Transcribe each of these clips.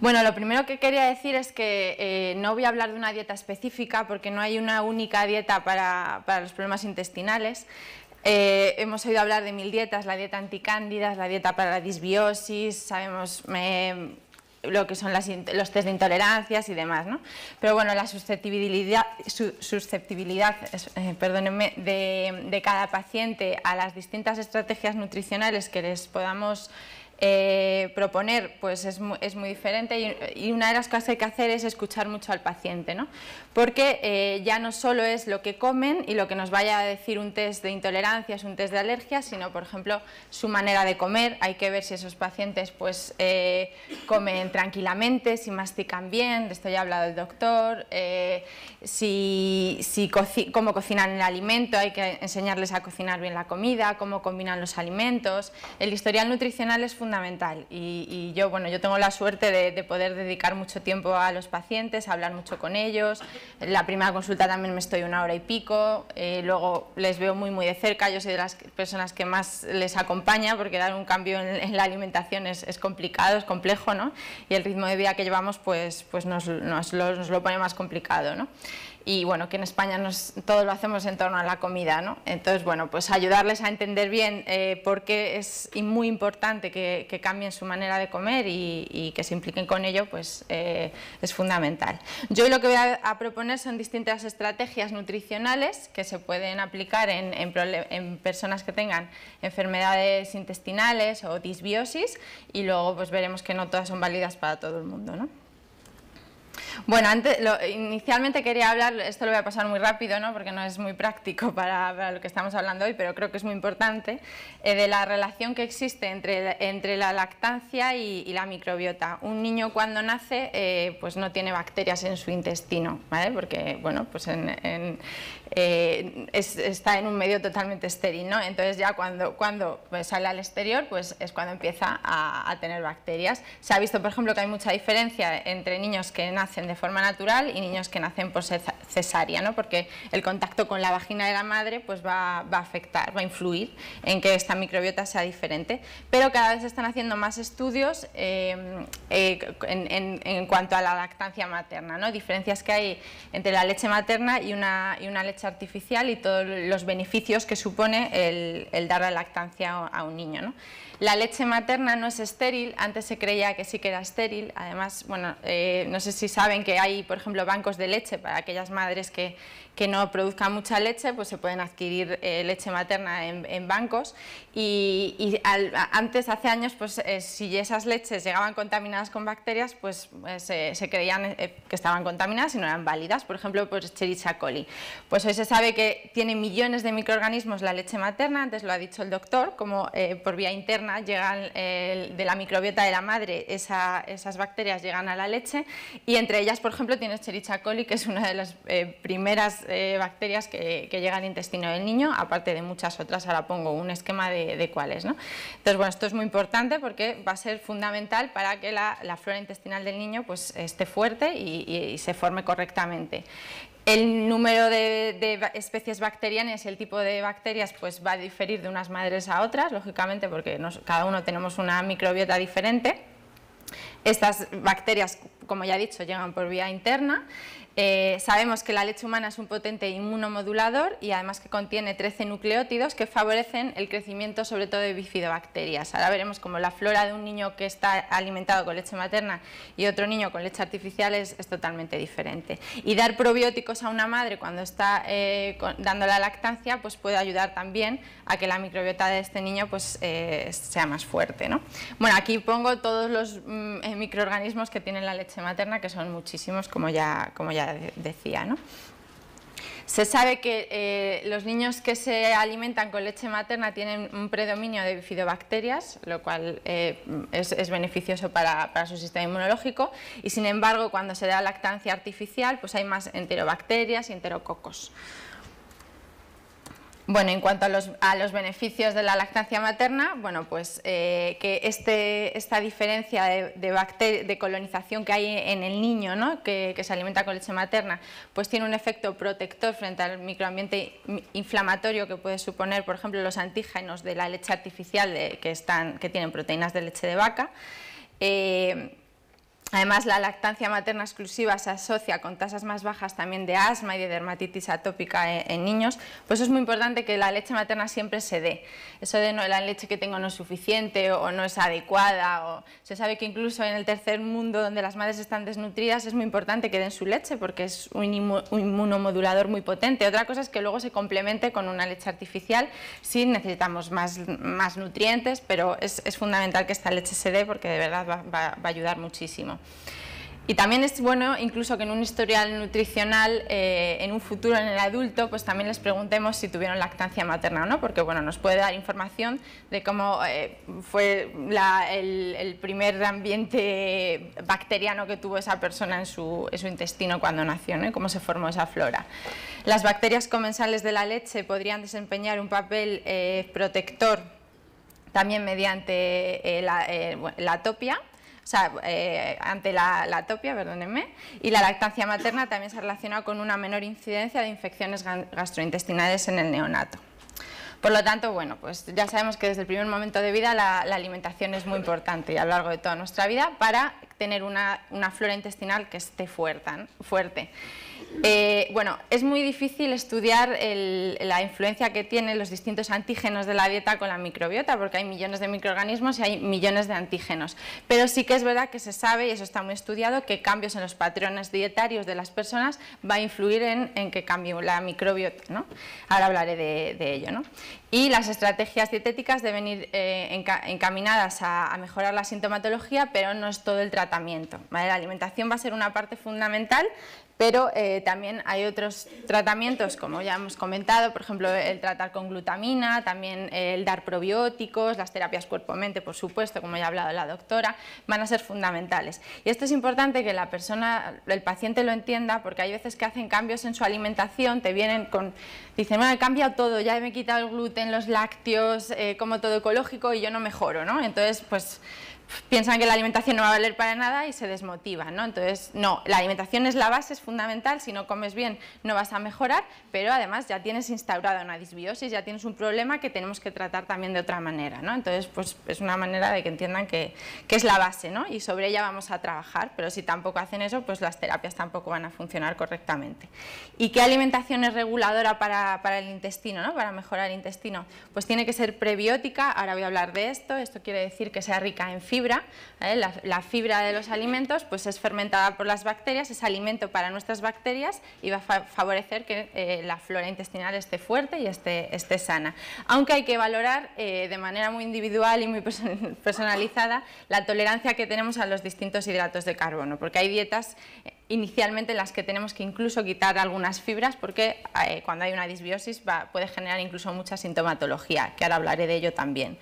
Bueno, lo primero que quería decir es que eh, no voy a hablar de una dieta específica porque no hay una única dieta para, los problemas intestinales. Eh, hemos oído hablar de mil dietas, la dieta anticándidas, la dieta para la disbiosis, sabemos lo que son los test de intolerancias y demás, ¿no? Pero bueno, la susceptibilidad, susceptibilidad eh, de, de, cada paciente a las distintas estrategias nutricionales que les podamos eh, proponer pues es muy, es muy diferente y, y, una de las cosas que hay que hacer es escuchar mucho al paciente. ¿no? porque eh, ya no solo es lo que comen y lo que nos vaya a decir un test de intolerancias, un test de alergias, sino por ejemplo su manera de comer, hay que ver si esos pacientes pues eh, comen tranquilamente, si mastican bien, de esto ya ha hablado el doctor, eh, si, cómo cocinan el alimento, hay que enseñarles a cocinar bien la comida, cómo combinan los alimentos, el historial nutricional es fundamental y, yo, bueno, yo tengo la suerte de, poder dedicar mucho tiempo a los pacientes, hablar mucho con ellos, la primera consulta también me estoy una hora y pico, eh, luego les veo muy muy de cerca, yo soy de las personas que más les acompaña porque dar un cambio en, la alimentación es, complicado, es complejo, ¿no? Y el ritmo de vida que llevamos pues, pues nos, lo, nos lo pone más complicado, ¿no? y bueno, que en España todos todo lo hacemos en torno a la comida, ¿no? Entonces, bueno, pues ayudarles a entender bien eh, por qué es muy importante que, cambien su manera de comer y, que se impliquen con ello, pues eh, es fundamental. Yo lo que voy a, proponer son distintas estrategias nutricionales que se pueden aplicar en, en personas que tengan enfermedades intestinales o disbiosis y luego pues veremos que no todas son válidas para todo el mundo, ¿no? Bueno, antes, inicialmente quería hablar, esto lo voy a pasar muy rápido, ¿no? porque no es muy práctico para, lo que estamos hablando hoy, pero creo que es muy importante, eh, de la relación que existe entre, entre la lactancia y, la microbiota. Un niño cuando nace eh, pues no tiene bacterias en su intestino, ¿vale? porque bueno, pues eh, está en un medio totalmente estéril. ¿no? Entonces ya cuando, cuando pues, sale al exterior pues es cuando empieza a tener bacterias. Se ha visto, por ejemplo, que hay mucha diferencia entre niños que nacen de forma natural y niños que nacen por cesárea, porque el contacto con la vagina de la madre pues va, a afectar, va a influir en que esta microbiota sea diferente. Pero cada vez se están haciendo más estudios em, eh, en, cuanto a la lactancia materna, ¿no? diferencias que hay entre la leche materna y una, leche artificial y todos los beneficios que supone el, dar la lactancia a un niño. La leche materna no es estéril, antes se creía que sí que era estéril, además, bueno, eh, no sé si saben que hay, por ejemplo, bancos de leche para aquellas madres que, que no produzca mucha leche, pues se pueden adquirir eh, leche materna en, bancos y, antes, hace años, pues eh, si esas leches llegaban contaminadas con bacterias, pues eh, se, creían que estaban contaminadas y no eran válidas, por ejemplo, pues Chericha coli. Pues hoy se sabe que tiene millones de microorganismos la leche materna, antes lo ha dicho el doctor, como por vía interna llegan de la microbiota de la madre, esa, esas bacterias llegan a la leche y entre ellas, por ejemplo, tienes Chericha coli, que es una de las eh, primeras eh, bacterias que, llegan al intestino del niño, aparte de muchas otras, ahora pongo un esquema de, cuáles. ¿no? Entonces, bueno, esto es muy importante porque va a ser fundamental para que la, flora intestinal del niño pues, esté fuerte y, se forme correctamente. El número de, especies bacterianas y el tipo de bacterias pues va a diferir de unas madres a otras, lógicamente, porque cada uno tenemos una microbiota diferente. Estas bacterias, como ya he dicho, llegan por vía interna eh, sabemos que la leche humana es un potente inmunomodulador y además que contiene 13 nucleótidos que favorecen el crecimiento sobre todo de bifidobacterias. Ahora veremos cómo la flora de un niño que está alimentado con leche materna y otro niño con leche artificial es, totalmente diferente. Y dar probióticos a una madre cuando está eh, dando la lactancia pues puede ayudar también a que la microbiota de este niño pues, eh, sea más fuerte. Bueno, aquí pongo todos los mm, microorganismos que tiene la leche materna, que son muchísimos como ya, como ya decía. ¿no? Se sabe que eh, los niños que se alimentan con leche materna tienen un predominio de bifidobacterias, lo cual eh, es, beneficioso para, para, su sistema inmunológico, y sin embargo cuando se da lactancia artificial pues hay más enterobacterias y enterococos. Bueno, en cuanto a los, beneficios de la lactancia materna, bueno, pues eh, que este, esta diferencia de, colonización que hay en el niño, ¿no? que, se alimenta con leche materna, pues tiene un efecto protector frente al microambiente inflamatorio que puede suponer, por ejemplo, los antígenos de la leche artificial que, están, que tienen proteínas de leche de vaca. Eh, Además, la lactancia materna exclusiva se asocia con tasas más bajas también de asma y de dermatitis atópica en, niños, pues es muy importante que la leche materna siempre se dé. Eso de no, la leche que tengo no es suficiente o, no es adecuada, o se sabe que incluso en el tercer mundo donde las madres están desnutridas es muy importante que den su leche porque es un, inmunomodulador muy potente. Otra cosa es que luego se complemente con una leche artificial si sí, necesitamos más, más nutrientes, pero es, fundamental que esta leche se dé porque de verdad va a ayudar muchísimo. Y también es bueno incluso que en un historial nutricional, eh, en un futuro en el adulto, pues también les preguntemos si tuvieron lactancia materna o no, porque bueno, nos puede dar información de cómo eh, fue el, primer ambiente bacteriano que tuvo esa persona en su, intestino cuando nació, cómo se formó esa flora. Las bacterias comensales de la leche podrían desempeñar un papel eh, protector también mediante la, topia. Eh, ante la, la atopia, perdónenme, y la lactancia materna también se relaciona con una menor incidencia de infecciones gastrointestinales en el neonato. Por lo tanto, bueno, pues ya sabemos que desde el primer momento de vida la, alimentación es muy importante y a lo largo de toda nuestra vida para tener una, flora intestinal que esté fuerte. fuerte. Eh, bueno, es muy difícil estudiar la influencia que tienen los distintos antígenos de la dieta con la microbiota, porque hay millones de microorganismos y hay millones de antígenos. Pero sí que es verdad que se sabe, y eso está muy estudiado, que cambios en los patrones dietarios de las personas va a influir en, qué que la microbiota. Ahora hablaré de, ello. Y las estrategias dietéticas deben ir eh, encaminadas a, mejorar la sintomatología, pero no es todo el tratamiento. La alimentación va a ser una parte fundamental, pero eh, también hay otros tratamientos, como ya hemos comentado, por ejemplo, el tratar con glutamina, también eh, el dar probióticos, las terapias cuerpo-mente, por supuesto, como ya ha hablado la doctora, van a ser fundamentales. Y esto es importante que la persona, el paciente lo entienda, porque hay veces que hacen cambios en su alimentación, te vienen con, dicen, bueno, ah, he cambiado todo, ya me he quitado el gluten, los lácteos, eh, como todo ecológico y yo no mejoro, ¿no? Entonces, pues piensan que la alimentación no va a valer para nada y se desmotivan, ¿no? Entonces, no, la alimentación es la base, es fundamental, si no comes bien no vas a mejorar, pero además ya tienes instaurada una disbiosis, ya tienes un problema que tenemos que tratar también de otra manera, ¿no? Entonces, pues es una manera de que entiendan que, es la base, ¿no? Y sobre ella vamos a trabajar, pero si tampoco hacen eso, pues las terapias tampoco van a funcionar correctamente. ¿Y qué alimentación es reguladora para, para el intestino, ¿no? Para mejorar el intestino? Pues tiene que ser prebiótica, ahora voy a hablar de esto, esto quiere decir que sea rica en fibra, la, fibra de los alimentos pues es fermentada por las bacterias, es alimento para nuestras bacterias y va a favorecer que eh, la flora intestinal esté fuerte y esté, esté sana. Aunque hay que valorar eh, de manera muy individual y muy personalizada la tolerancia que tenemos a los distintos hidratos de carbono, porque hay dietas eh, inicialmente en las que tenemos que incluso quitar algunas fibras porque cuando hay una disbiosis puede generar incluso mucha sintomatología, que ahora hablaré de ello también.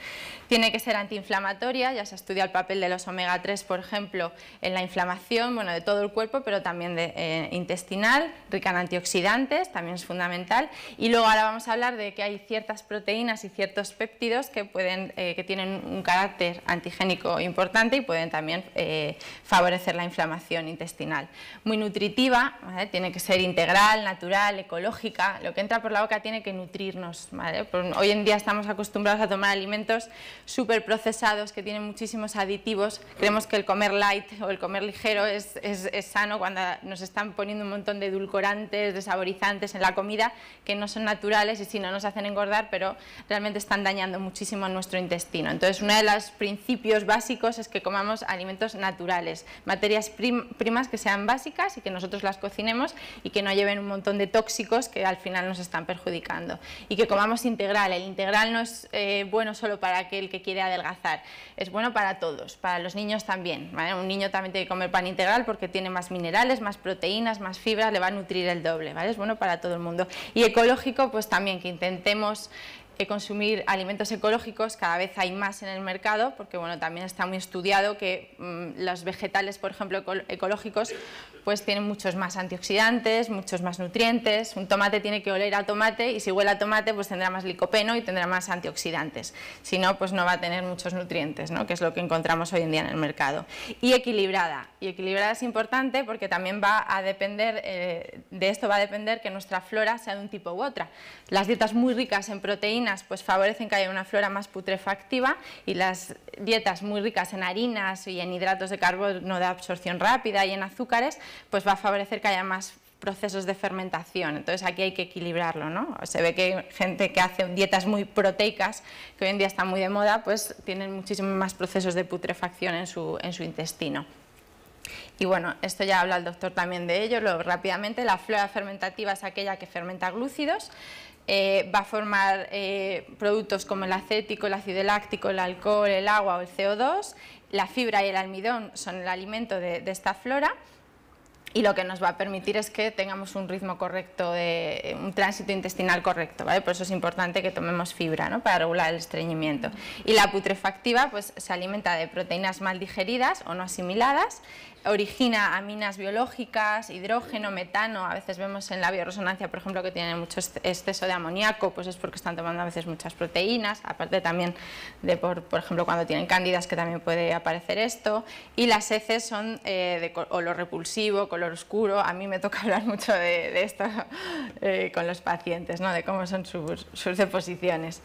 Tiene que ser antiinflamatoria, ya se estudia el papel de los omega 3, por ejemplo, en la inflamación bueno, de todo el cuerpo, pero también de, eh, intestinal, rica en antioxidantes, también es fundamental. Y luego ahora vamos a hablar de que hay ciertas proteínas y ciertos péptidos que, pueden, eh, que tienen un carácter antigénico importante y pueden también eh, favorecer la inflamación intestinal. Muy nutritiva, tiene que ser integral, natural, ecológica, lo que entra por la boca tiene que nutrirnos. Hoy en día estamos acostumbrados a tomar alimentos súper procesados que tienen muchísimos aditivos. Creemos que el comer light o el comer ligero es, es, es sano cuando nos están poniendo un montón de edulcorantes, de saborizantes en la comida que no son naturales y si no nos hacen engordar, pero realmente están dañando muchísimo nuestro intestino. Entonces, uno de los principios básicos es que comamos alimentos naturales, materias primas que sean básicas y que nosotros las cocinemos y que no lleven un montón de tóxicos que al final nos están perjudicando. Y que comamos integral. El integral no es eh, bueno solo para aquel que quiere adelgazar. Es bueno para todos, para los niños también. Un niño también tiene que comer pan integral porque tiene más minerales, más proteínas, más fibras, le va a nutrir el doble. ¿vale? Es bueno para todo el mundo. Y ecológico, pues también que intentemos eh, consumir alimentos ecológicos, cada vez hay más en el mercado, porque bueno, también está muy estudiado que mm, los vegetales, por ejemplo, ecológicos, pues tiene muchos más antioxidantes, muchos más nutrientes. Un tomate tiene que oler a tomate y si huele a tomate pues tendrá más licopeno y tendrá más antioxidantes. Si no, pues no va a tener muchos nutrientes, ¿no? que es lo que encontramos hoy en día en el mercado. Y equilibrada. Y equilibrada es importante porque también va a depender, eh, de esto va a depender que nuestra flora sea de un tipo u otra. Las dietas muy ricas en proteínas pues favorecen que haya una flora más putrefactiva y las dietas muy ricas en harinas y en hidratos de carbono de absorción rápida y en azúcares pues va a favorecer que haya más procesos de fermentación. Entonces aquí hay que equilibrarlo, ¿no? Se ve que gente que hace dietas muy proteicas, que hoy en día están muy de moda, pues tienen muchísimos más procesos de putrefacción en su, intestino. Y bueno, esto ya habla el doctor también de ello, rápidamente, la flora fermentativa es aquella que fermenta glúcidos, eh, va a formar eh, productos como el acético, el ácido láctico, el alcohol, el agua o el CO2, la fibra y el almidón son el alimento de esta flora, y lo que nos va a permitir es que tengamos un ritmo correcto, de, un tránsito intestinal correcto, ¿vale? Por eso es importante que tomemos fibra, Para regular el estreñimiento. Y la putrefactiva, pues se alimenta de proteínas mal digeridas o no asimiladas, origina aminas biológicas, hidrógeno, metano, a veces vemos en la bioresonancia, por ejemplo, que tienen mucho exceso de amoníaco, pues es porque están tomando a veces muchas proteínas, aparte también de, por, por ejemplo, cuando tienen cándidas, que también puede aparecer esto, y las heces son eh, de olor repulsivo, color oscuro, a mí me toca hablar mucho de, esto eh, con los pacientes, ¿no? de cómo son sus, sus deposiciones.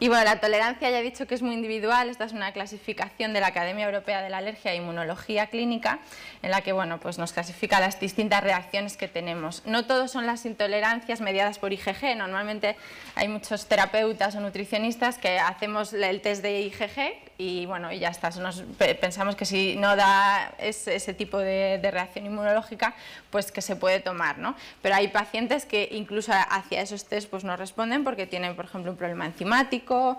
Y bueno, la tolerancia ya he dicho que es muy individual, esta es una clasificación de la Academia Europea de la Alergia e Inmunología Clínica, en la que bueno, pues nos clasifica las distintas reacciones que tenemos. No todas son las intolerancias mediadas por IgG, normalmente hay muchos terapeutas o nutricionistas que hacemos el test de IgG, y bueno, y ya está. pensamos que si no da ese, tipo de, reacción inmunológica, pues que se puede tomar, ¿no? Pero hay pacientes que incluso hacia esos test pues no responden porque tienen, por ejemplo, un problema enzimático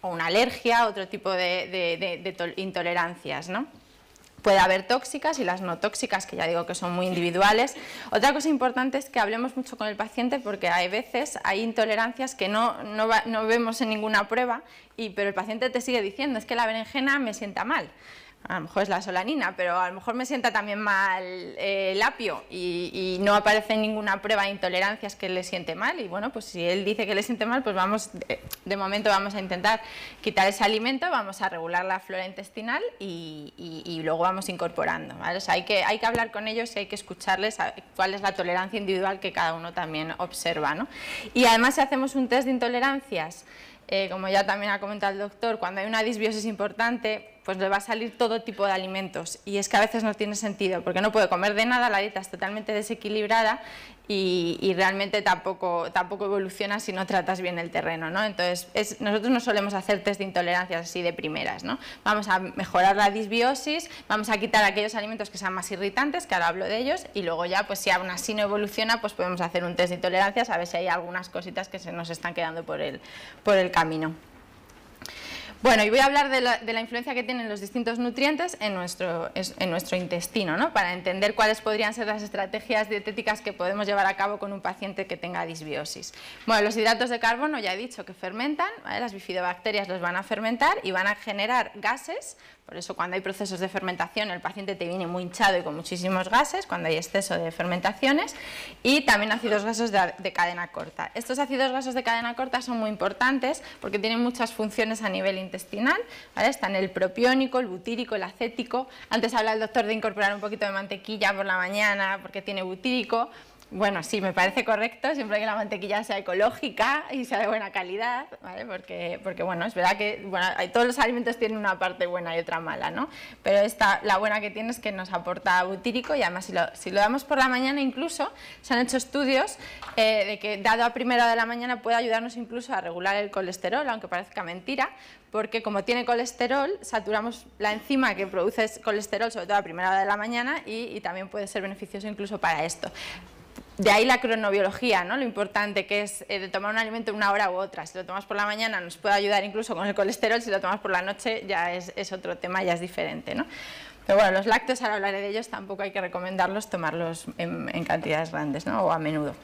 o una alergia, otro tipo de, de intolerancias, ¿no? Puede haber tóxicas y las no tóxicas, que ya digo que son muy individuales. Otra cosa importante es que hablemos mucho con el paciente porque hay veces hay intolerancias que no, no vemos en ninguna prueba, y, pero el paciente te sigue diciendo, es que la berenjena me sienta mal a lo mejor es la solanina, pero a lo mejor me sienta también mal eh, el apio y, no aparece ninguna prueba de intolerancias que le siente mal. Y bueno, pues si él dice que le siente mal, pues vamos, de, momento vamos a intentar quitar ese alimento, vamos a regular la flora intestinal y, luego vamos incorporando. hay que, hay que hablar con ellos y hay que escucharles cuál es la tolerancia individual que cada uno también observa. ¿no? Y además si hacemos un test de intolerancias, eh, como ya también ha comentado el doctor, cuando hay una disbiosis importante, pues le va a salir todo tipo de alimentos. Y es que a veces no tiene sentido, porque no puede comer de nada, la dieta es totalmente desequilibrada y, realmente tampoco, evoluciona si no tratas bien el terreno. ¿no? Entonces, nosotros no solemos hacer test de intolerancias así de primeras. ¿no? Vamos a mejorar la disbiosis, vamos a quitar aquellos alimentos que sean más irritantes, que ahora hablo de ellos, y luego ya, pues si aún así no evoluciona, pues podemos hacer un test de intolerancias a ver si hay algunas cositas que se nos están quedando por el camino. Bueno, y voy a hablar de la, influencia que tienen los distintos nutrientes en nuestro, intestino, para entender cuáles podrían ser las estrategias dietéticas que podemos llevar a cabo con un paciente que tenga disbiosis. Bueno, los hidratos de carbono, ya he dicho que fermentan, las bifidobacterias los van a fermentar y van a generar gases, por eso cuando hay procesos de fermentación el paciente te viene muy hinchado y con muchísimos gases, cuando hay exceso de fermentaciones, y también ácidos grasos de, cadena corta. Estos ácidos grasos de cadena corta son muy importantes porque tienen muchas funciones a nivel intestinal están el propiónico, el butírico, el acético. Antes habla el doctor de incorporar un poquito de mantequilla por la mañana porque tiene butírico. Bueno, sí, me parece correcto, siempre que la mantequilla sea ecológica y sea de buena calidad, ¿vale? Porque, porque bueno, es verdad que bueno, todos los alimentos tienen una parte buena y otra mala, ¿no? Pero esta, la buena que tiene es que nos aporta butírico y además si lo, damos por la mañana incluso, se han hecho estudios eh, de que dado a primera de la mañana puede ayudarnos incluso a regular el colesterol, aunque parezca mentira, porque como tiene colesterol, saturamos la enzima que produce colesterol, sobre todo a primera hora de la mañana, y también puede ser beneficioso incluso para esto de ahí la cronobiología, ¿no? lo importante que es eh, tomar un alimento una hora u otra. Si lo tomas por la mañana nos puede ayudar incluso con el colesterol, si lo tomas por la noche ya es, otro tema, ya es diferente. ¿no? Pero bueno, los lácteos, ahora hablaré de ellos, tampoco hay que recomendarlos tomarlos en, en cantidades grandes ¿no? o a menudo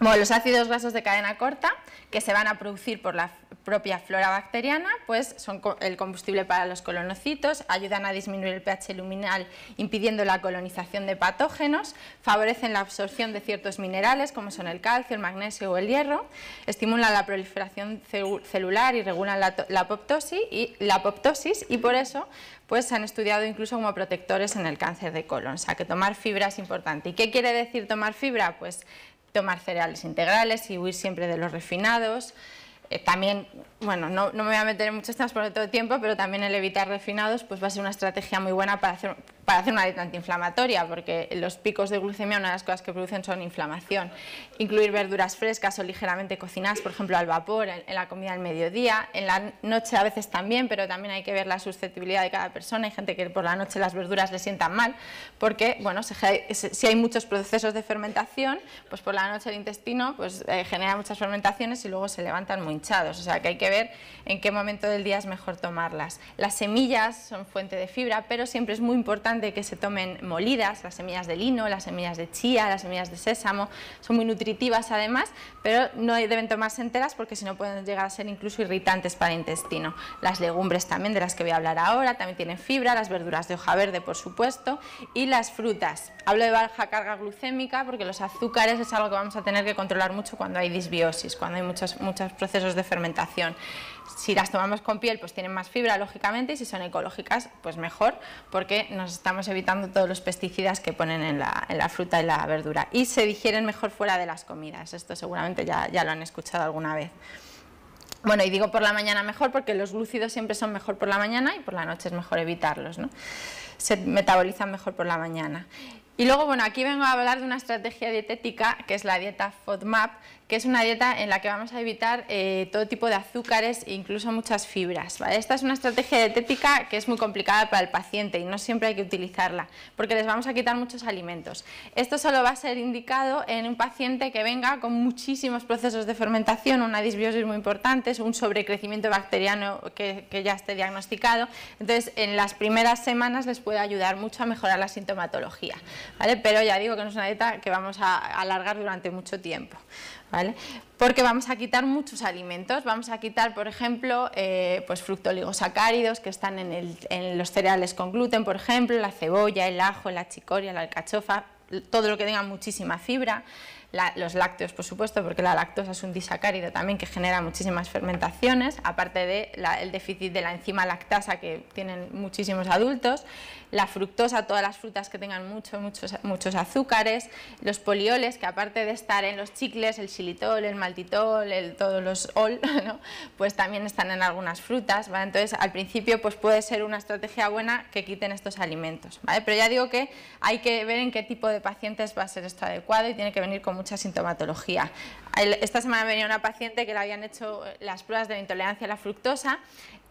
los ácidos grasos de cadena corta que se van a producir por la propia flora bacteriana, pues son el combustible para los colonocitos, ayudan a disminuir el pH luminal impidiendo la colonización de patógenos, favorecen la absorción de ciertos minerales como son el calcio, el magnesio o el hierro, estimulan la proliferación celular y regulan la, apoptosis, y, la apoptosis y por eso pues se han estudiado incluso como protectores en el cáncer de colon, o sea que tomar fibra es importante. ¿Y qué quiere decir tomar fibra? Pues tomar cereales integrales y huir siempre de los refinados. Eh, también, bueno, no, me voy a meter en muchos temas por todo el tiempo, pero también el evitar refinados pues va a ser una estrategia muy buena para hacer, para hacer una dieta antiinflamatoria, porque los picos de glucemia una de las cosas que producen son inflamación. Incluir verduras frescas o ligeramente cocinadas, por ejemplo al vapor, en, la comida del mediodía, en la noche a veces también, pero también hay que ver la susceptibilidad de cada persona. Hay gente que por la noche las verduras le sientan mal, porque bueno, si hay muchos procesos de fermentación, pues por la noche el intestino pues, eh, genera muchas fermentaciones y luego se levantan muy hinchados. O sea que hay que ver en qué momento del día es mejor tomarlas. Las semillas son fuente de fibra, pero siempre es muy importante de que se tomen molidas, las semillas de lino, las semillas de chía, las semillas de sésamo, son muy nutritivas además, pero no deben tomarse enteras porque si no pueden llegar a ser incluso irritantes para el intestino. Las legumbres también, de las que voy a hablar ahora, también tienen fibra, las verduras de hoja verde por supuesto y las frutas. Hablo de baja carga glucémica porque los azúcares es algo que vamos a tener que controlar mucho cuando hay disbiosis, cuando hay muchos, muchos procesos de fermentación si las tomamos con piel, pues tienen más fibra, lógicamente, y si son ecológicas, pues mejor, porque nos estamos evitando todos los pesticidas que ponen en la, fruta y la verdura. Y se digieren mejor fuera de las comidas, esto seguramente ya, ya lo han escuchado alguna vez. Bueno, y digo por la mañana mejor porque los glúcidos siempre son mejor por la mañana y por la noche es mejor evitarlos, ¿no? Se metabolizan mejor por la mañana. Y luego, bueno, aquí vengo a hablar de una estrategia dietética que es la dieta FODMAP, que es una dieta en la que vamos a evitar eh, todo tipo de azúcares e incluso muchas fibras. Esta es una estrategia dietética que es muy complicada para el paciente y no siempre hay que utilizarla, porque les vamos a quitar muchos alimentos. Esto solo va a ser indicado en un paciente que venga con muchísimos procesos de fermentación, una disbiosis muy importante, un sobrecrecimiento bacteriano que, ya esté diagnosticado. Entonces, en las primeras semanas les puede ayudar mucho a mejorar la sintomatología, pero ya digo que no es una dieta que vamos a alargar durante mucho tiempo. Porque vamos a quitar muchos alimentos, vamos a quitar, por ejemplo, eh, pues fructoligosacáridos que están en, los cereales con gluten, por ejemplo, la cebolla, el ajo, la chicoria, la alcachofa, todo lo que tenga muchísima fibra, los lácteos, por supuesto, porque la lactosa es un disacárido también que genera muchísimas fermentaciones, aparte del déficit de la enzima lactasa que tienen muchísimos adultos, la fructosa, todas las frutas que tengan mucho, muchos, muchos azúcares, los polioles, que aparte de estar en los chicles, el xilitol, el maltitol, el, todos los ol, pues también están en algunas frutas. Entonces, al principio pues puede ser una estrategia buena que quiten estos alimentos. Pero ya digo que hay que ver en qué tipo de pacientes va a ser esto adecuado y tiene que venir con mucha sintomatología esta semana venía una paciente que le habían hecho eh, las pruebas de intolerancia a la fructosa,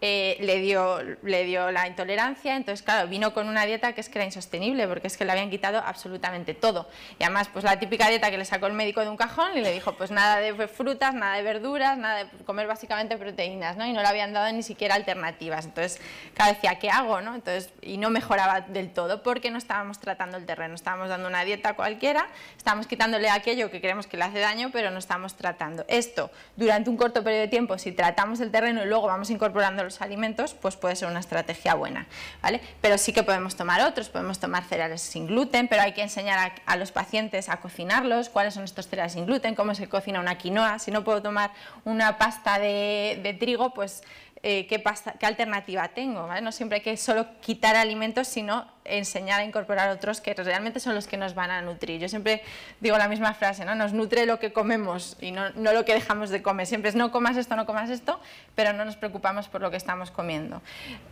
eh, le, dio, le dio la intolerancia, entonces claro, vino con una dieta que es que era insostenible, porque es que le habían quitado absolutamente todo. Y además, pues la típica dieta que le sacó el médico de un cajón y le dijo, pues nada de frutas, nada de verduras, nada de comer básicamente proteínas, ¿no? Y no le habían dado ni siquiera alternativas. Entonces, claro, decía, ¿qué hago? ¿no? Entonces, y no mejoraba del todo porque no estábamos tratando el terreno, estábamos dando una dieta cualquiera, estábamos quitándole aquello que creemos que le hace daño, pero no estábamos tratando. Esto, durante un corto periodo de tiempo, si tratamos el terreno y luego vamos incorporando los alimentos, pues puede ser una estrategia buena. ¿vale? Pero sí que podemos tomar otros, podemos tomar cereales sin gluten, pero hay que enseñar a, los pacientes a cocinarlos, cuáles son estos cereales sin gluten, cómo se cocina una quinoa. Si no puedo tomar una pasta de trigo, pues eh, qué, alternativa tengo. No siempre hay que solo quitar alimentos, sino enseñar a incorporar otros que realmente son los que nos van a nutrir. Yo siempre digo la misma frase, ¿no? nos nutre lo que comemos y no, lo que dejamos de comer. Siempre es no comas esto, no comas esto, pero no nos preocupamos por lo que estamos comiendo.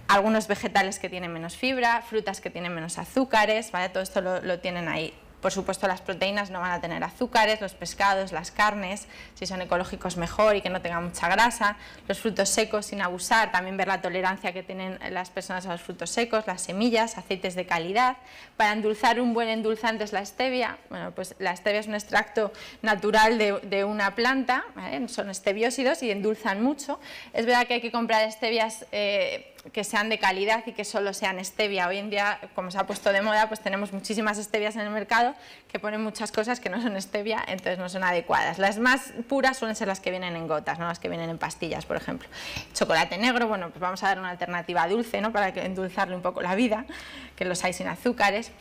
Algunos vegetales que tienen menos fibra, frutas que tienen menos azúcares, todo esto lo tienen ahí por supuesto, las proteínas no van a tener azúcares, los pescados, las carnes, si son ecológicos mejor y que no tengan mucha grasa, los frutos secos sin abusar, también ver la tolerancia que tienen las personas a los frutos secos, las semillas, aceites de calidad. Para endulzar, un buen endulzante es la stevia. Bueno, pues la stevia es un extracto natural de, una planta, son estebiósidos y endulzan mucho. Es verdad que hay que comprar stevias... Eh, que sean de calidad y que solo sean stevia. Hoy en día, como se ha puesto de moda, pues tenemos muchísimas stevias en el mercado que ponen muchas cosas que no son stevia, entonces no son adecuadas. Las más puras suelen ser las que vienen en gotas, no las que vienen en pastillas, por ejemplo. Chocolate negro, bueno, pues vamos a dar una alternativa dulce, ¿no? Para endulzarle un poco la vida, que los hay sin azúcares.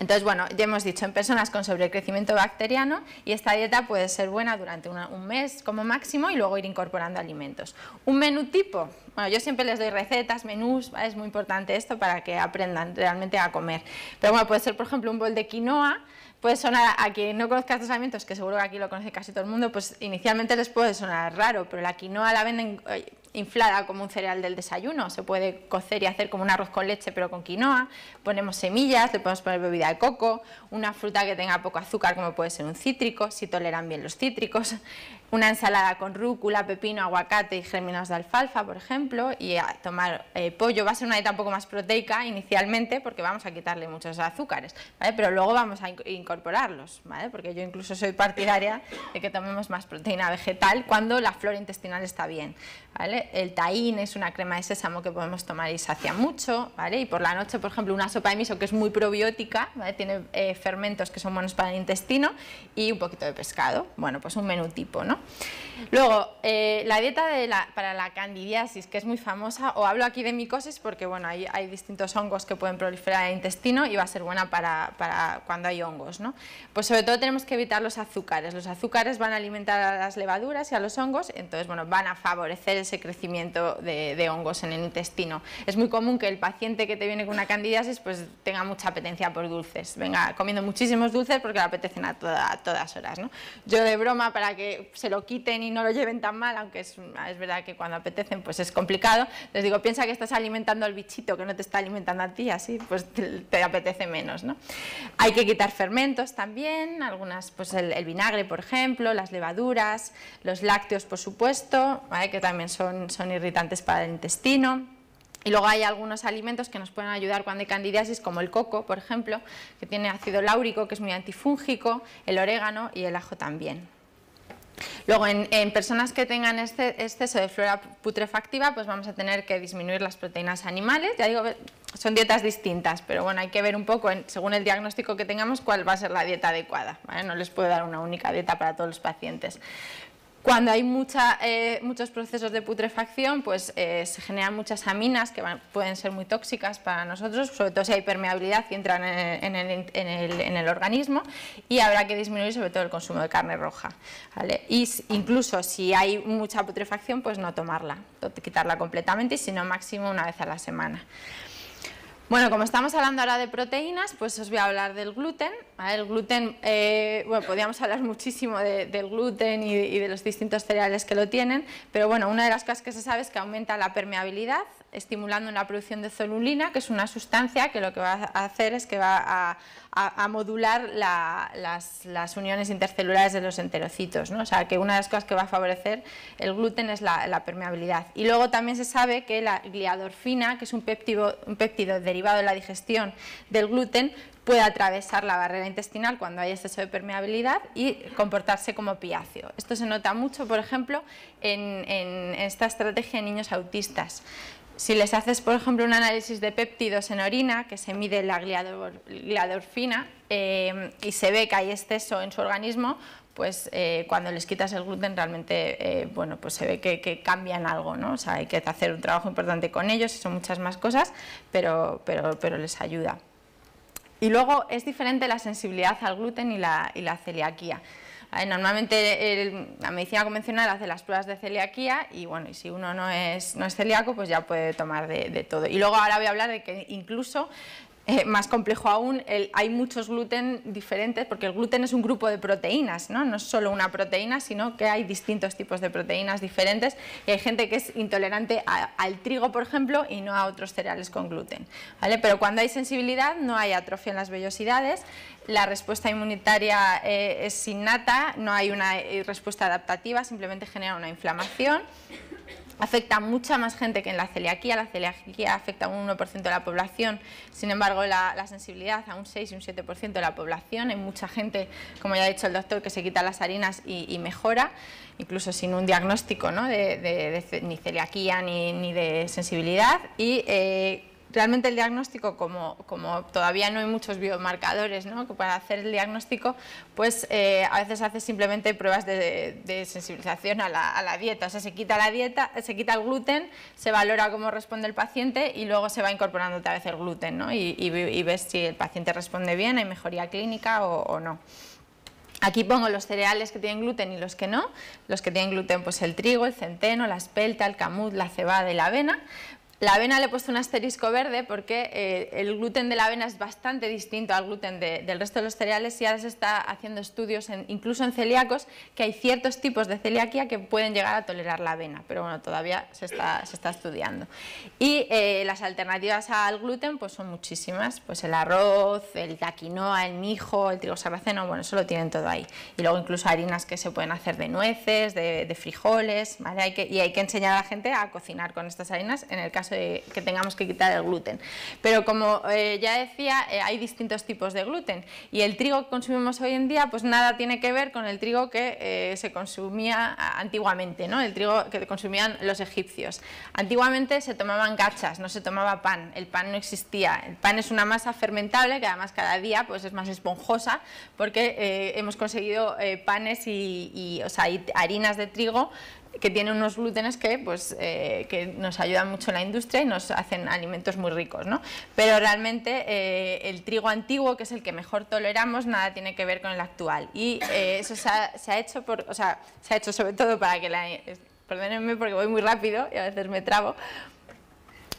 Entonces, bueno, ya hemos dicho, en personas con sobrecrecimiento bacteriano y esta dieta puede ser buena durante un mes como máximo y luego ir incorporando alimentos. Un menú tipo, bueno, yo siempre les doy recetas, menús, es muy importante esto para que aprendan realmente a comer. Pero bueno, puede ser, por ejemplo, un bol de quinoa, puede sonar a quien no conozca estos alimentos, que seguro que aquí lo conoce casi todo el mundo, pues inicialmente les puede sonar raro, pero la quinoa la venden eh, inflada como un cereal del desayuno. Se puede cocer y hacer como un arroz con leche pero con quinoa. Ponemos semillas, le podemos poner bebida de coco, una fruta que tenga poco azúcar como puede ser un cítrico, si toleran bien los cítricos, una ensalada con rúcula, pepino, aguacate y germinados de alfalfa, por ejemplo, y a tomar eh, pollo. Va a ser una dieta un poco más proteica inicialmente porque vamos a quitarle muchos azúcares, pero luego vamos a incorporarlos, ¿vale? porque yo incluso soy partidaria de que tomemos más proteína vegetal cuando la flora intestinal está bien. ¿vale? el tahín es una crema de sésamo que podemos tomar y sacia mucho, ¿vale? Y por la noche, por ejemplo, una sopa de miso que es muy probiótica, ¿vale? Tiene eh, fermentos que son buenos para el intestino y un poquito de pescado. Bueno, pues un menú tipo, ¿no? Luego, eh, la dieta para la candidiasis, que es muy famosa, o hablo aquí de micosis porque, bueno, hay, distintos hongos que pueden proliferar en el intestino y va a ser buena para, para cuando hay hongos, ¿no? Pues sobre todo tenemos que evitar los azúcares. Los azúcares van a alimentar a las levaduras y a los hongos, entonces, bueno, van a favorecer ese crecimiento de, hongos en el intestino. Es muy común que el paciente que te viene con una candidiasis pues tenga mucha apetencia por dulces, venga comiendo muchísimos dulces porque le apetecen a, a todas horas. ¿no? Yo de broma para que se lo quiten y no lo lleven tan mal, aunque es, es verdad que cuando apetecen pues es complicado, les digo piensa que estás alimentando al bichito que no te está alimentando a ti, así pues te, apetece menos. ¿no? Hay que quitar fermentos también, algunas pues el, vinagre por ejemplo, las levaduras, los lácteos por supuesto, que también son son, irritantes para el intestino. Y luego hay algunos alimentos que nos pueden ayudar cuando hay candidiasis, como el coco, por ejemplo, que tiene ácido láurico, que es muy antifúngico, el orégano y el ajo también. Luego, en, personas que tengan este exceso de flora putrefactiva, pues vamos a tener que disminuir las proteínas animales. Ya digo, son dietas distintas, pero bueno, hay que ver un poco, según el diagnóstico que tengamos, cuál va a ser la dieta adecuada. No les puedo dar una única dieta para todos los pacientes. Cuando hay eh, muchos procesos de putrefacción, pues eh, se generan muchas aminas que pueden ser muy tóxicas para nosotros, sobre todo si hay permeabilidad y entran en, el, organismo, y habrá que disminuir sobre todo el consumo de carne roja. incluso si hay mucha putrefacción, pues no tomarla, quitarla completamente, y sino máximo una vez a la semana. Bueno, como estamos hablando ahora de proteínas, pues os voy a hablar del gluten Ah, el gluten, eh, bueno, podríamos hablar muchísimo del gluten y, de los distintos cereales que lo tienen, pero bueno, una de las cosas que se sabe es que aumenta la permeabilidad, estimulando una producción de zolulina, que es una sustancia que lo que va a hacer es que va a, modular las, uniones intercelulares de los enterocitos, ¿no? o sea, que una de las cosas que va a favorecer el gluten es la, permeabilidad. Y luego también se sabe que la gliadorfina, que es un péptido, un péptido derivado de la digestión del gluten, puede atravesar la barrera intestinal cuando hay exceso de permeabilidad y comportarse como piáceo. Esto se nota mucho, por ejemplo, en, esta estrategia en niños autistas. Si les haces, por ejemplo, un análisis de péptidos en orina, que se mide la gliadorfina, eh, y se ve que hay exceso en su organismo, pues eh, cuando les quitas el gluten realmente, eh, bueno, pues se ve que, cambian algo, ¿no? O sea, hay que hacer un trabajo importante con ellos, y son muchas más cosas, pero les ayuda. Y luego es diferente la sensibilidad al gluten y la, celiaquía. Normalmente la medicina convencional hace las pruebas de celiaquía y bueno, y si uno no es, no es celíaco, pues ya puede tomar de, de, todo. Y luego ahora voy a hablar de que incluso eh, más complejo aún, hay muchos gluten diferentes, porque el gluten es un grupo de proteínas, ¿no? no es solo una proteína, sino que hay distintos tipos de proteínas diferentes y hay gente que es intolerante al trigo, por ejemplo, y no a otros cereales con gluten. ¿vale? Pero cuando hay sensibilidad no hay atrofia en las vellosidades, la respuesta inmunitaria eh, es innata, no hay una eh, respuesta adaptativa, simplemente genera una inflamación afecta a mucha más gente que en la celiaquía. La celiaquía afecta a un 1% de la población, sin embargo la, sensibilidad a un 6 y un 7% de la población. Hay mucha gente, como ya ha dicho el doctor, que se quita las harinas y, mejora, incluso sin un diagnóstico ¿no? de, ni celiaquía ni, de sensibilidad. Y eh, realmente el diagnóstico, como, todavía no hay muchos biomarcadores, que para hacer el diagnóstico, pues eh, a veces hace simplemente pruebas de, sensibilización a la, dieta. O sea, se quita la dieta, se quita el gluten, se valora cómo responde el paciente y luego se va incorporando otra vez el gluten, ¿no? Y, ves si el paciente responde bien, hay mejoría clínica o, no. Aquí pongo los cereales que tienen gluten y los que no. Los que tienen gluten, pues el trigo, el centeno, la espelta, el camut, la cebada y la avena. La avena le he puesto un asterisco verde porque eh, el gluten de la avena es bastante distinto al gluten del resto de los cereales y ahora se está haciendo estudios incluso en celíacos que hay ciertos tipos de celiaquía que pueden llegar a tolerar la avena, pero bueno, todavía se está, estudiando. Y eh, las alternativas al gluten pues son muchísimas, pues el arroz, el, taquinoa, el mijo, el trigo sarraceno, bueno, eso lo tienen todo ahí. Y luego incluso harinas que se pueden hacer de nueces, de, frijoles, ¿vale? y hay que enseñar a la gente a cocinar con estas harinas en el caso eh, que tengamos que quitar el gluten. Pero como eh, ya decía, eh, hay distintos tipos de gluten y el trigo que consumimos hoy en día pues nada tiene que ver con el trigo que se consumía antiguamente, ¿no? el trigo que consumían los egipcios. Antiguamente se tomaban gachas, no se tomaba pan, el pan no existía. El pan es una masa fermentable que además cada día pues, es más esponjosa porque hemos conseguido panes y, y harinas de trigo que tiene unos glútenes que, pues, eh, que nos ayudan mucho en la industria y nos hacen alimentos muy ricos. ¿no? Pero realmente eh, el trigo antiguo, que es el que mejor toleramos, nada tiene que ver con el actual. Y eh, eso se ha, hecho por, o sea, se ha hecho sobre todo para que la... Perdónenme porque voy muy rápido y a veces me trabo,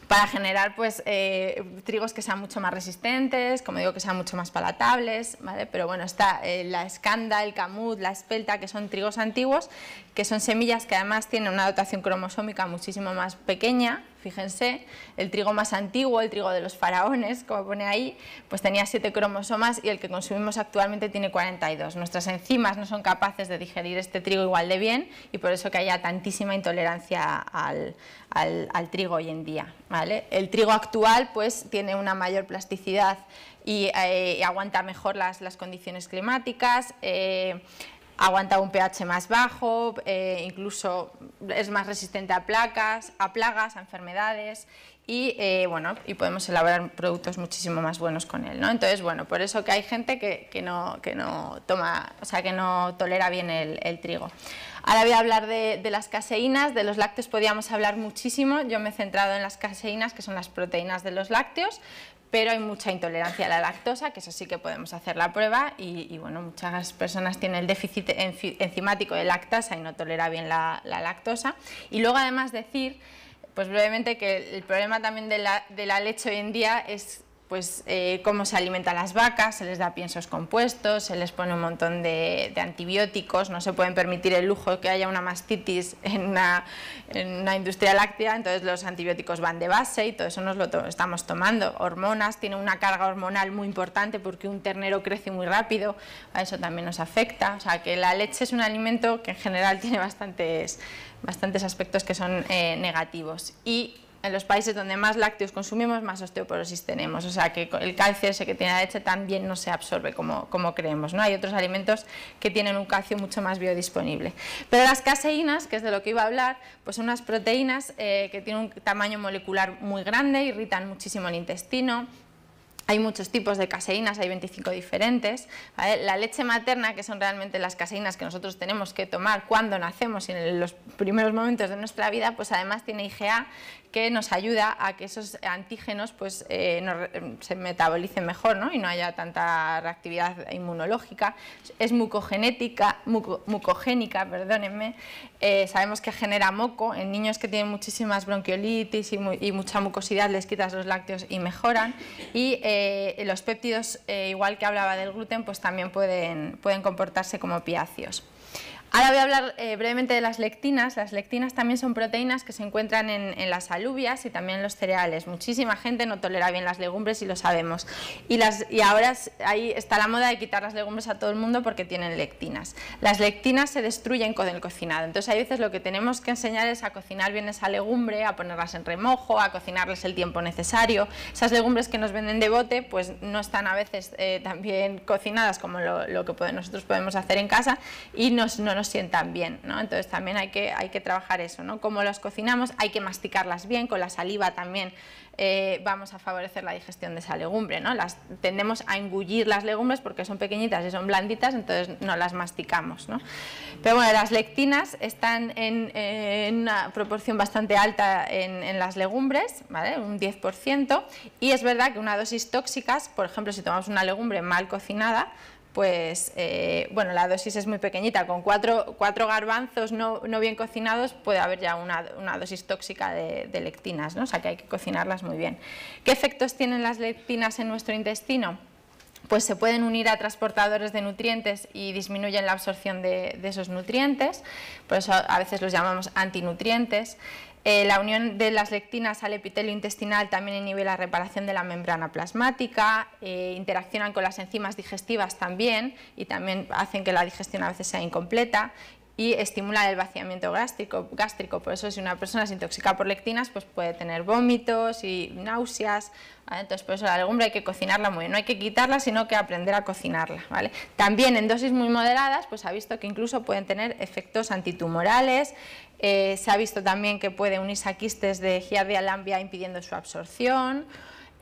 para generar pues eh, trigos que sean mucho más resistentes, como digo, que sean mucho más palatables, ¿vale? Pero bueno, está eh, la escanda, el camut, la espelta, que son trigos antiguos, que son semillas que además tienen una dotación cromosómica muchísimo más pequeña, Fíjense, el trigo más antiguo, el trigo de los faraones, como pone ahí, pues tenía siete cromosomas y el que consumimos actualmente tiene 42. Nuestras enzimas no son capaces de digerir este trigo igual de bien y por eso que haya tantísima intolerancia al, trigo hoy en día. ¿vale? El trigo actual pues tiene una mayor plasticidad y, eh, aguanta mejor las, condiciones climáticas. Eh, aguanta un pH más bajo, eh, incluso es más resistente a placas, a plagas, a enfermedades y eh, bueno, y podemos elaborar productos muchísimo más buenos con él, ¿no? Entonces, bueno, por eso que hay gente que, no, que no toma, o sea, que no tolera bien el, trigo. Ahora voy a hablar de, las caseínas, de los lácteos podíamos hablar muchísimo, yo me he centrado en las caseínas, que son las proteínas de los lácteos, pero hay mucha intolerancia a la lactosa, que eso sí que podemos hacer la prueba y, bueno, muchas personas tienen el déficit enzimático de lactasa y no tolera bien la, lactosa. Y luego además decir, pues brevemente, que el problema también de la, de la leche hoy en día es pues eh, cómo se alimentan las vacas, se les da piensos compuestos, se les pone un montón de, antibióticos, no se pueden permitir el lujo que haya una mastitis en una, industria láctea, entonces los antibióticos van de base y todo eso nos lo estamos tomando. Hormonas, tiene una carga hormonal muy importante porque un ternero crece muy rápido, a eso también nos afecta, o sea que la leche es un alimento que en general tiene bastantes, aspectos que son eh, negativos. Y en los países donde más lácteos consumimos, más osteoporosis tenemos. O sea que el calcio ese que tiene la leche también no se absorbe como, como creemos. ¿no? Hay otros alimentos que tienen un calcio mucho más biodisponible. Pero las caseínas, que es de lo que iba a hablar, pues son unas proteínas eh, que tienen un tamaño molecular muy grande, irritan muchísimo el intestino, hay muchos tipos de caseínas, hay 25 diferentes. La leche materna, que son realmente las caseínas que nosotros tenemos que tomar cuando nacemos y en los primeros momentos de nuestra vida, pues además tiene IgA, que nos ayuda a que esos antígenos pues, eh, em, se metabolicen mejor y no haya tanta reactividad inmunológica. Es mucogenética, mucogénica, perdónenme. Eh, sabemos que genera moco. En niños que tienen muchísimas bronquiolitis y, mucha mucosidad les quitas los lácteos y mejoran. Y eh, los péptidos, igual que hablaba del gluten, pues también pueden, pueden comportarse como piáceos. Ahora voy a hablar eh, brevemente de las lectinas. Las lectinas también son proteínas que se encuentran en, las alubias y también en los cereales. Muchísima gente no tolera bien las legumbres y lo sabemos. Y, ahora ahí está la moda de quitar las legumbres a todo el mundo porque tienen lectinas. Las lectinas se destruyen con el cocinado. Entonces, a veces lo que tenemos que enseñar es a cocinar bien esa legumbre, a ponerlas en remojo, a cocinarlas el tiempo necesario. Esas legumbres que nos venden de bote, pues no están a veces eh, tan cocinadas como lo, que nosotros podemos hacer en casa y no nos sientan bien, ¿no? Entonces también hay que, hay que trabajar eso, ¿no? como las cocinamos, hay que masticarlas bien, con la saliva también eh, vamos a favorecer la digestión de esa legumbre, ¿no? Las, tendemos a engullir las legumbres porque son pequeñitas y son blanditas, entonces no las masticamos, Pero bueno, las lectinas están en, una proporción bastante alta en, las legumbres, ¿vale? Un 10%, y es verdad que una dosis tóxicas, por ejemplo, si tomamos una legumbre mal cocinada, pues eh, bueno, la dosis es muy pequeñita, con cuatro, garbanzos no, bien cocinados puede haber ya una, dosis tóxica de, lectinas, ¿no? o sea que hay que cocinarlas muy bien. ¿Qué efectos tienen las lectinas en nuestro intestino? pues se pueden unir a transportadores de nutrientes y disminuyen la absorción de esos nutrientes, por eso a veces los llamamos antinutrientes. Eh, la unión de las lectinas al epitelio intestinal también inhibe la reparación de la membrana plasmática, eh, interaccionan con las enzimas digestivas también y también hacen que la digestión a veces sea incompleta y estimulan el vaciamiento gástrico, Por eso si una persona es intoxicada por lectinas pues puede tener vómitos y náuseas. Entonces por eso la legumbre hay que cocinarla muy bien. No hay que quitarla sino que aprender a cocinarla. ¿vale? También en dosis muy moderadas pues ha visto que incluso pueden tener efectos antitumorales, eh, se ha visto también que puede unirse a quistes de giardia lambia impidiendo su absorción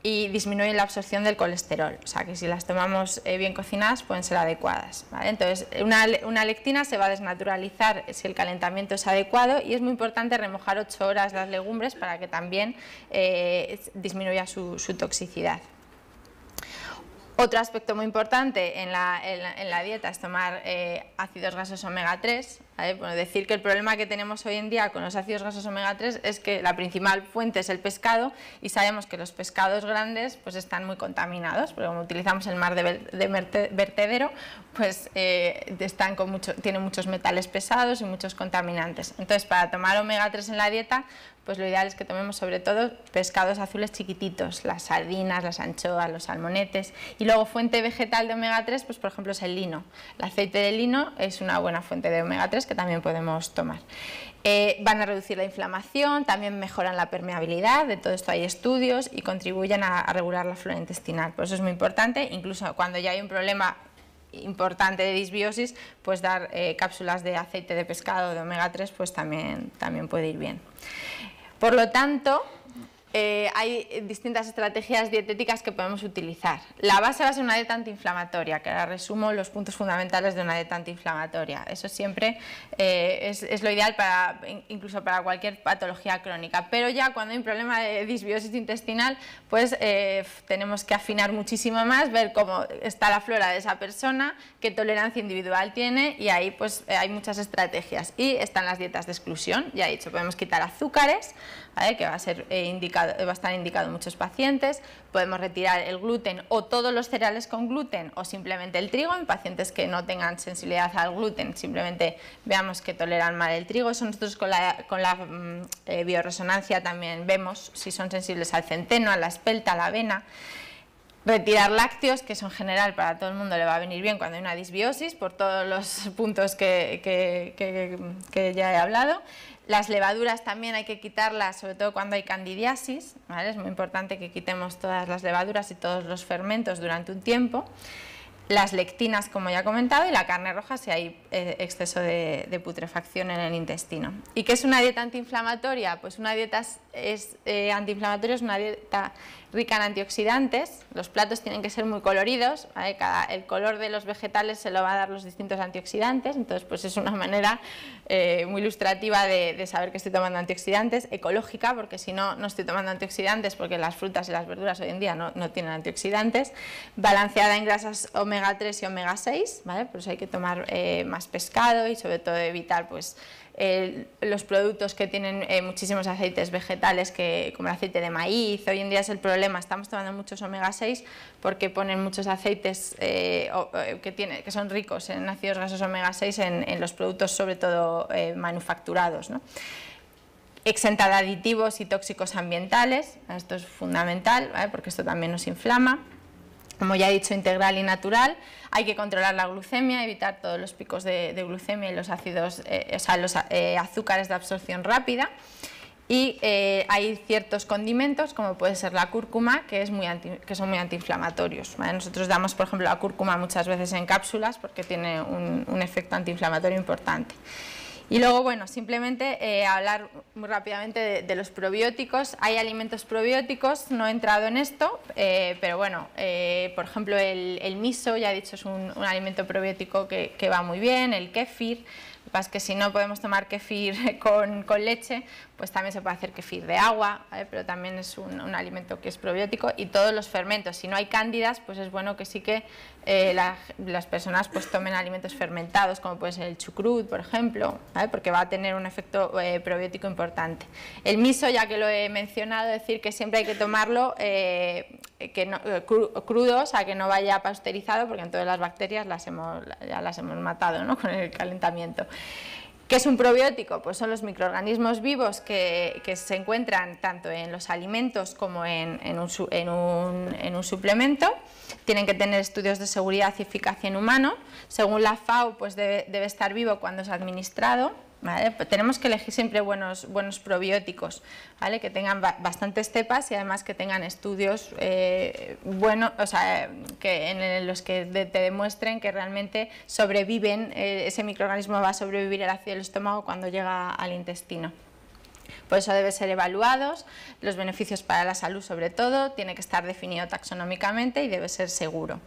y disminuye la absorción del colesterol. O sea que si las tomamos eh, bien cocinadas pueden ser adecuadas. Entonces una, lectina se va a desnaturalizar si el calentamiento es adecuado y es muy importante remojar 8 horas las legumbres para que también eh, disminuya su toxicidad. Otro aspecto muy importante en la, dieta es tomar eh, ácidos grasos omega 3. decir que el problema que tenemos hoy en día con los ácidos grasos omega 3 es que la principal fuente es el pescado y sabemos que los pescados grandes pues, están muy contaminados, porque como utilizamos el mar de, vertedero, pues eh, están con mucho, tienen muchos metales pesados y muchos contaminantes. Entonces, para tomar omega 3 en la dieta, pues lo ideal es que tomemos sobre todo pescados azules chiquititos, las sardinas, las anchoas, los salmonetes y luego fuente vegetal de omega 3, pues por ejemplo es el lino. El aceite de lino es una buena fuente de omega 3 que también podemos tomar. Eh, van a reducir la inflamación, también mejoran la permeabilidad, de todo esto hay estudios y contribuyen a, regular la flora intestinal. Por eso es muy importante, incluso cuando ya hay un problema importante de disbiosis, pues dar eh, cápsulas de aceite de pescado de omega 3 pues también, también puede ir bien. Por lo tanto, eh, hay distintas estrategias dietéticas que podemos utilizar. La base va a ser una dieta antiinflamatoria, que ahora resumo los puntos fundamentales de una dieta antiinflamatoria. Eso siempre eh, es, lo ideal para, incluso para cualquier patología crónica. Pero ya cuando hay un problema de disbiosis intestinal, pues eh, tenemos que afinar muchísimo más, ver cómo está la flora de esa persona, qué tolerancia individual tiene y ahí pues hay muchas estrategias. Y están las dietas de exclusión, ya he dicho, podemos quitar azúcares, que va a ser indicado va a estar indicado en muchos pacientes. Podemos retirar el gluten o todos los cereales con gluten o simplemente el trigo en pacientes que no tengan sensibilidad al gluten, simplemente veamos que toleran mal el trigo. Eso nosotros con la, con mm, eh, bioresonancia también vemos si son sensibles al centeno, a la espelta, a la avena. Retirar lácteos, que son en general para todo el mundo le va a venir bien cuando hay una disbiosis, por todos los puntos que, que ya he hablado. Las levaduras también hay que quitarlas, sobre todo cuando hay candidiasis, es muy importante que quitemos todas las levaduras y todos los fermentos durante un tiempo. Las lectinas, como ya he comentado, y la carne roja si hay eh, exceso de, putrefacción en el intestino. ¿Y qué es una dieta antiinflamatoria? Pues una dieta es, eh, antiinflamatoria es una dieta rica en antioxidantes, los platos tienen que ser muy coloridos, el color de los vegetales se lo va a dar los distintos antioxidantes, entonces pues es una manera eh, muy ilustrativa de, saber que estoy tomando antioxidantes, ecológica, porque si no, no estoy tomando antioxidantes, porque las frutas y las verduras hoy en día no, tienen antioxidantes, balanceada en grasas omega 3 y omega 6, ¿vale? pues hay que tomar más pescado y sobre todo evitar pues, los productos que tienen eh, muchísimos aceites vegetales, que, como el aceite de maíz, hoy en día es el problema, estamos tomando muchos omega 6 porque ponen muchos aceites eh, eh, que, que son ricos en ácidos grasos omega 6 en, los productos sobre todo manufacturados. Exenta de aditivos y tóxicos ambientales, esto es fundamental porque esto también nos inflama como ya he dicho, integral y natural. Hay que controlar la glucemia, evitar todos los picos de, glucemia y los ácidos, eh, o sea, los eh, azúcares de absorción rápida. Y eh, hay ciertos condimentos, como puede ser la cúrcuma, que, que son muy antiinflamatorios. Nosotros damos, por ejemplo, la cúrcuma muchas veces en cápsulas porque tiene un efecto antiinflamatorio importante. Y luego, bueno, simplemente eh, hablar muy rápidamente de, los probióticos. Hay alimentos probióticos, no he entrado en esto, eh, pero bueno, eh, por ejemplo, el, miso, ya he dicho, es un, alimento probiótico que, va muy bien, el kéfir. Lo que pasa es que si no podemos tomar kéfir con, leche, pues también se puede hacer kéfir de agua, pero también es un alimento que es probiótico y todos los fermentos. Si no hay cándidas, pues es bueno que sí que eh, las personas pues tomen alimentos fermentados como puede ser el chucrut por ejemplo porque va a tener un efecto eh, probiótico importante el miso ya que lo he mencionado decir que siempre hay que tomarlo eh, que crudo o sea que no vaya pasteurizado porque entonces las bacterias las hemos, ya las hemos matado con el calentamiento ¿Qué es un probiótico? Pues son los microorganismos vivos que, se encuentran tanto en los alimentos como en, un, suplemento. Tienen que tener estudios de seguridad y eficacia en humano. Según la FAO, pues debe estar vivo cuando es administrado. Pues tenemos que elegir siempre buenos, probióticos, ¿vale? que tengan bastantes cepas y además que tengan estudios eh, bueno, o sea, que en los que te demuestren que realmente sobreviven, eh, ese microorganismo va a sobrevivir ácido del estómago cuando llega al intestino. Por eso deben ser evaluados, los beneficios para la salud sobre todo, tiene que estar definido taxonómicamente y debe ser seguro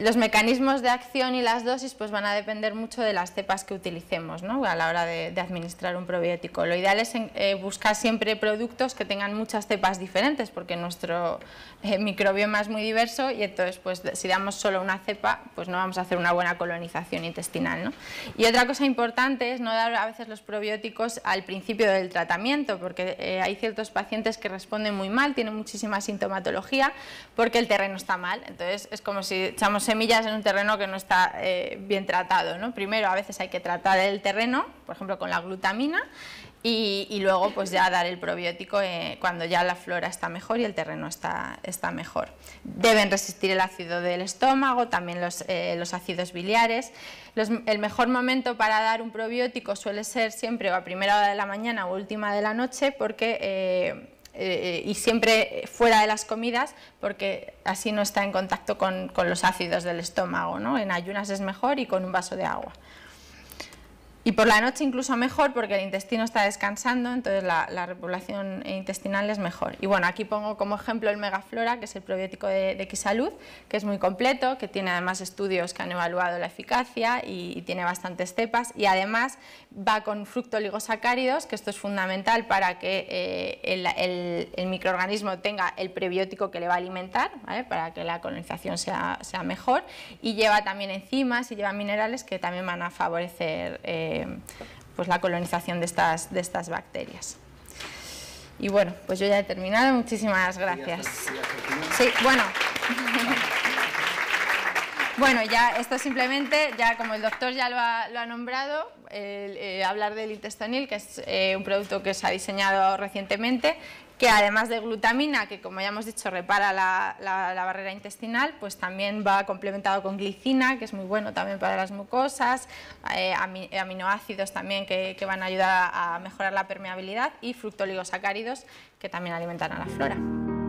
los mecanismos de acción y las dosis pues van a depender mucho de las cepas que utilicemos a la hora de, administrar un probiótico. Lo ideal es eh, buscar siempre productos que tengan muchas cepas diferentes porque nuestro eh, microbioma es muy diverso y entonces pues si damos solo una cepa pues no vamos a hacer una buena colonización intestinal. Y otra cosa importante es no dar a veces los probióticos al principio del tratamiento porque eh, hay ciertos pacientes que responden muy mal, tienen muchísima sintomatología porque el terreno está mal. Entonces es como si echamos semillas en un terreno que no está eh, bien tratado. Primero a veces hay que tratar el terreno, por ejemplo con la glutamina, y, luego pues ya dar el probiótico eh, cuando ya la flora está mejor y el terreno está, está mejor. Deben resistir el ácido del estómago, también los, eh, los ácidos biliares. el mejor momento para dar un probiótico suele ser siempre a primera hora de la mañana o última de la noche porque eh, y siempre fuera de las comidas porque así no está en contacto con, con los ácidos del estómago. ¿no? En ayunas es mejor y con un vaso de agua. Y por la noche incluso mejor porque el intestino está descansando, entonces la, repoblación intestinal es mejor. Y bueno, aquí pongo como ejemplo el Megaflora, que es el probiótico de, x salud que es muy completo, que tiene además estudios que han evaluado la eficacia y, tiene bastantes cepas y además va con fructoligosacáridos, que esto es fundamental para que eh, el, microorganismo tenga el prebiótico que le va a alimentar, para que la colonización sea, mejor, y lleva también enzimas y lleva minerales que también van a favorecer eh, pues la colonización de estas, de estas bacterias. Y bueno, pues yo ya he terminado. Muchísimas gracias. Sí, bueno. Bueno, ya esto simplemente, ya como el doctor ya lo ha, nombrado, eh, hablar del intestinil, que es eh, un producto que se ha diseñado recientemente, que además de glutamina, que como ya hemos dicho repara la, barrera intestinal, pues también va complementado con glicina, que es muy bueno también para las mucosas, eh, aminoácidos también que, que van a ayudar a mejorar la permeabilidad y fructoligosacáridos que también alimentan a la flora.